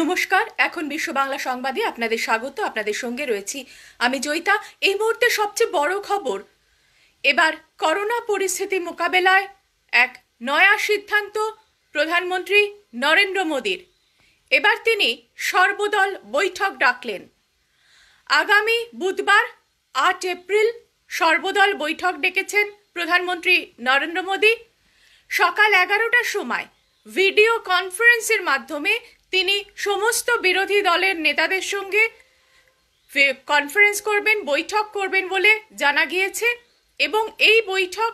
নমস্কার এখন বিশ্ব বাংলা সংবাদে আপনাদের স্বাগত আপনাদের সঙ্গে রয়েছি আমি জয়িতা এই মুহূর্তে সবচেয়ে বড় খবর এবার করোনা পরিস্থিতি মোকাবেলায় এক নয়া সিদ্ধান্ত প্রধানমন্ত্রী নরেন্দ্র মোদীর এবার তিনি সর্বদল বৈঠক ডাকলেন আগামী বুধবার আট এপ্রিল সর্বদল বৈঠক ডেকেছেন প্রধানমন্ত্রী নরেন্দ্র মোদী সকাল এগারোটার সময় ভিডিও কনফারেন্সের মাধ্যমে তিনি সমস্ত বিরোধী দলের নেতাদের সঙ্গে কনফারেন্স করবেন বৈঠক করবেন বলে জানা গিয়েছে এবং এই বৈঠক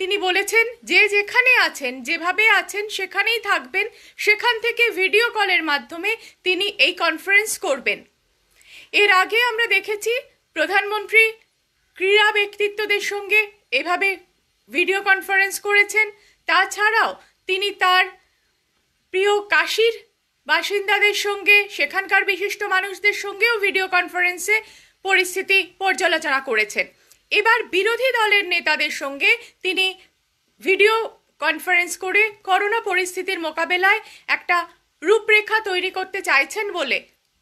তিনি বলেছেন যে যেখানে আছেন যেভাবে আছেন সেখানেই থাকবেন সেখান থেকে ভিডিও কলের মাধ্যমে তিনি এই কনফারেন্স করবেন এর আগে আমরা দেখেছি প্রধানমন্ত্রী ক্রীড়া ব্যক্তিত্বদের সঙ্গে এভাবে ভিডিও কনফারেন্স করেছেন তাছাড়াও তিনি তার প্রিয় কাশির বাসিন্দাদের সঙ্গে সেখানকার বিশিষ্ট মানুষদের সঙ্গেও ভিডিও কনফারেন্সে পরিস্থিতি পর্যালোচনা করেছেন এবার বিরোধী দলের নেতাদের সঙ্গে তিনি ভিডিও কনফারেন্স করে করোনা পরিস্থিতির মোকাবেলায় একটা রূপরেখা তৈরি করতে চাইছেন বলে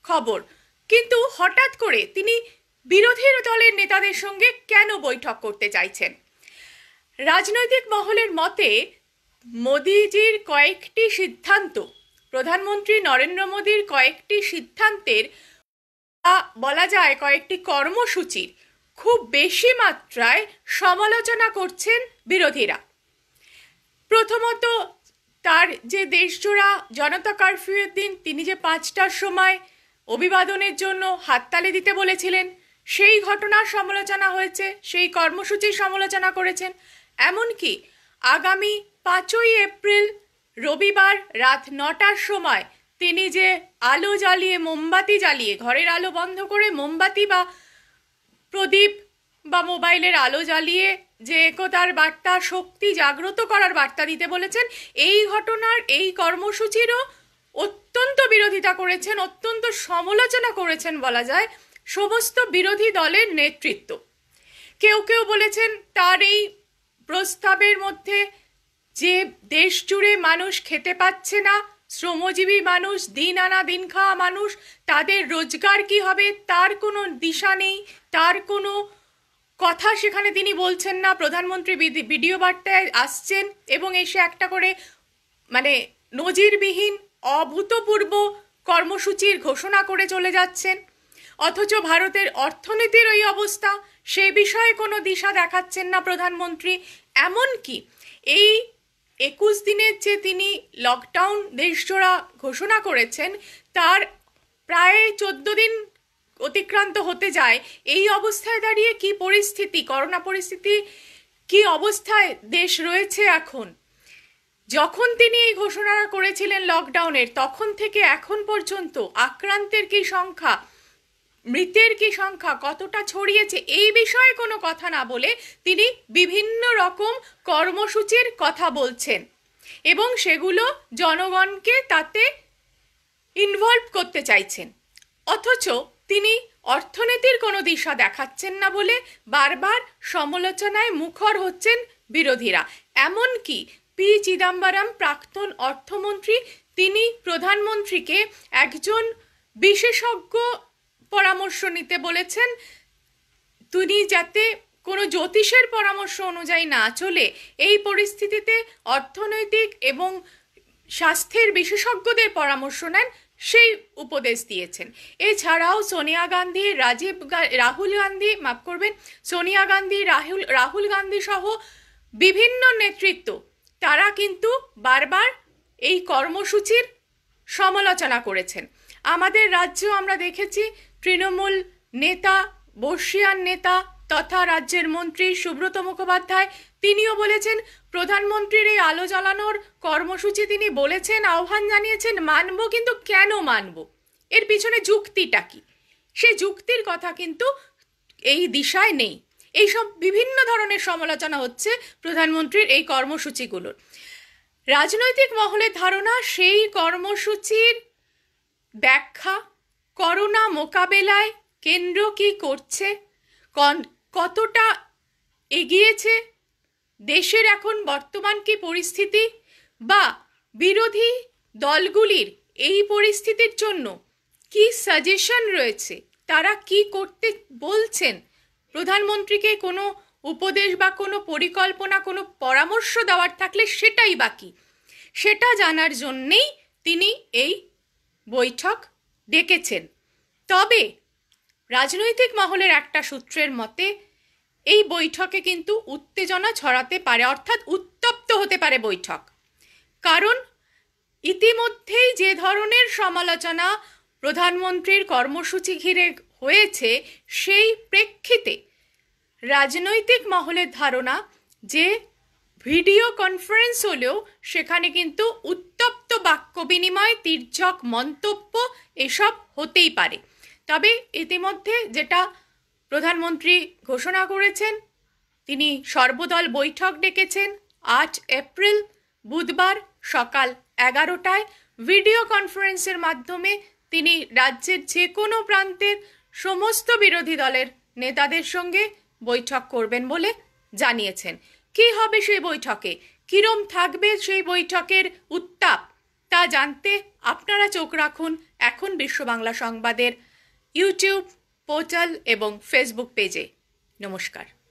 খবর কিন্তু হঠাৎ করে তিনি বিরোধী দলের নেতাদের সঙ্গে কেন বৈঠক করতে চাইছেন রাজনৈতিক মহলের মতে মোদিজির কয়েকটি সিদ্ধান্ত প্রধানমন্ত্রী নরেন্দ্র মোদীর কয়েকটি সিদ্ধান্তের বলা যায় কয়েকটি কর্মসূচির খুব বেশি মাত্রায় সমালোচনা করছেন বিরোধীরা প্রথমত তার যে দেশজোড়া জনতা কারফিউয়ের দিন তিনি যে পাঁচটার সময় অভিবাদনের জন্য হাততালি দিতে বলেছিলেন সেই ঘটনার সমালোচনা হয়েছে সেই কর্মসূচির সমালোচনা করেছেন এমনকি আগামী পাঁচই এপ্রিল রবিবার রাত নটার সময় তিনি যে আলো জ্বালিয়ে মোমবাতি জ্বালিয়ে ঘরের আলো বন্ধ করে মোমবাতি বা প্রদীপ বা মোবাইলের আলো জ্বালিয়ে যে একতার বার্তা শক্তি জাগ্রত করার বার্তা দিতে বলেছেন এই ঘটনার এই কর্মসূচিরও অত্যন্ত বিরোধিতা করেছেন অত্যন্ত সমালোচনা করেছেন বলা যায় সমস্ত বিরোধী দলের নেতৃত্ব কেউ কেউ বলেছেন তার এই প্রস্তাবের মধ্যে যে দেশ জুড়ে মানুষ খেতে পাচ্ছে না শ্রমজীবী মানুষ দিন আনা দিন খাওয়া মানুষ তাদের রোজগার কি হবে তার কোনো দিশা নেই তার কোনো কথা সেখানে তিনি বলছেন না প্রধানমন্ত্রী ভিডিও বার্তায় আসছেন এবং এসে একটা করে মানে নজিরবিহীন অভূতপূর্ব কর্মসূচির ঘোষণা করে চলে যাচ্ছেন অথচ ভারতের অর্থনীতির ওই অবস্থা সে বিষয়ে কোনো দিশা দেখাচ্ছেন না প্রধানমন্ত্রী এমনকি এই একুশ দিনের যে তিনি লকডাউন দেশজোড়া ঘোষণা করেছেন তার প্রায় চোদ্দ দিন অতিক্রান্ত হতে যায় এই অবস্থায় দাঁড়িয়ে কি পরিস্থিতি করোনা পরিস্থিতি কি অবস্থায় দেশ রয়েছে এখন যখন তিনি এই ঘোষণা করেছিলেন লকডাউনের তখন থেকে এখন পর্যন্ত আক্রান্তের কি সংখ্যা মৃতের কি সংখ্যা কতটা ছড়িয়েছে এই বিষয়ে কোনো কথা না বলে তিনি বিভিন্ন রকম কর্মসূচির কথা বলছেন এবং সেগুলো জনগণকে তাতে ইনভলভ করতে চাইছেন অথচ তিনি অর্থনীতির কোনো দিশা দেখাচ্ছেন না বলে বারবার সমালোচনায় মুখর হচ্ছেন বিরোধীরা এমনকি পি চিদাম্বরম প্রাক্তন অর্থমন্ত্রী তিনি প্রধানমন্ত্রীকে একজন বিশেষজ্ঞ পরামর্শ নিতে বলেছেন তিনি যাতে কোনো জ্যোতিষের পরামর্শ অনুযায়ী না চলে এই পরিস্থিতিতে অর্থনৈতিক এবং স্বাস্থ্যের বিশেষজ্ঞদের পরামর্শ নেন সেই উপদেশ দিয়েছেন এছাড়াও সোনিয়া গান্ধী রাজীব রাহুল গান্ধী মাফ করবেন সোনিয়া গান্ধী রাহুল রাহুল গান্ধী সহ বিভিন্ন নেতৃত্ব তারা কিন্তু বারবার এই কর্মসূচির সমালোচনা করেছেন আমাদের রাজ্যেও আমরা দেখেছি তৃণমূল নেতা বর্ষিয়ান নেতা তথা রাজ্যের মন্ত্রী সুব্রত মুখোপাধ্যায় তিনিও বলেছেন প্রধানমন্ত্রীর এই আলো জ্বালানোর কর্মসূচি তিনি বলেছেন আহ্বান জানিয়েছেন মানব কিন্তু কেন মানব এর পিছনে যুক্তিটা কি সে যুক্তির কথা কিন্তু এই দিশায় নেই এইসব বিভিন্ন ধরনের সমালোচনা হচ্ছে প্রধানমন্ত্রীর এই কর্মসূচিগুলোর রাজনৈতিক মহলের ধারণা সেই কর্মসূচির ব্যাখ্যা করোনা মোকাবেলায় কেন্দ্র কি করছে কতটা এগিয়েছে দেশের এখন বর্তমান কি পরিস্থিতি বা বিরোধী দলগুলির এই পরিস্থিতির জন্য কি সাজেশন রয়েছে তারা কি করতে বলছেন প্রধানমন্ত্রীকে কোনো উপদেশ বা কোনো পরিকল্পনা কোনো পরামর্শ দেওয়ার থাকলে সেটাই বাকি সেটা জানার জন্যেই তিনি এই বৈঠক ডেকেছেন তবে রাজনৈতিক মহলের একটা সূত্রের মতে এই বৈঠকে কিন্তু উত্তেজনা ছড়াতে পারে অর্থাৎ উত্তপ্ত হতে পারে বৈঠক কারণ ইতিমধ্যেই যে ধরনের সমালোচনা প্রধানমন্ত্রীর কর্মসূচি ঘিরে হয়েছে সেই প্রেক্ষিতে রাজনৈতিক মহলের ধারণা যে ভিডিও কনফারেন্স হলেও সেখানে কিন্তু বাক্য বিনিময় তীর্যক মন্তব্য এসব হতেই পারে তবে ইতিমধ্যে যেটা প্রধানমন্ত্রী ঘোষণা করেছেন তিনি সর্বদল বৈঠক ডেকেছেন আট এপ্রিল বুধবার সকাল এগারোটায় ভিডিও কনফারেন্সের মাধ্যমে তিনি রাজ্যের যে কোনো প্রান্তের সমস্ত বিরোধী দলের নেতাদের সঙ্গে বৈঠক করবেন বলে জানিয়েছেন কি হবে সেই বৈঠকে কিরম থাকবে সেই বৈঠকের উত্তাপ তা জানতে আপনারা চোখ রাখুন এখন বিশ্ব বাংলা সংবাদের ইউটিউব পোর্টাল এবং ফেসবুক পেজে নমস্কার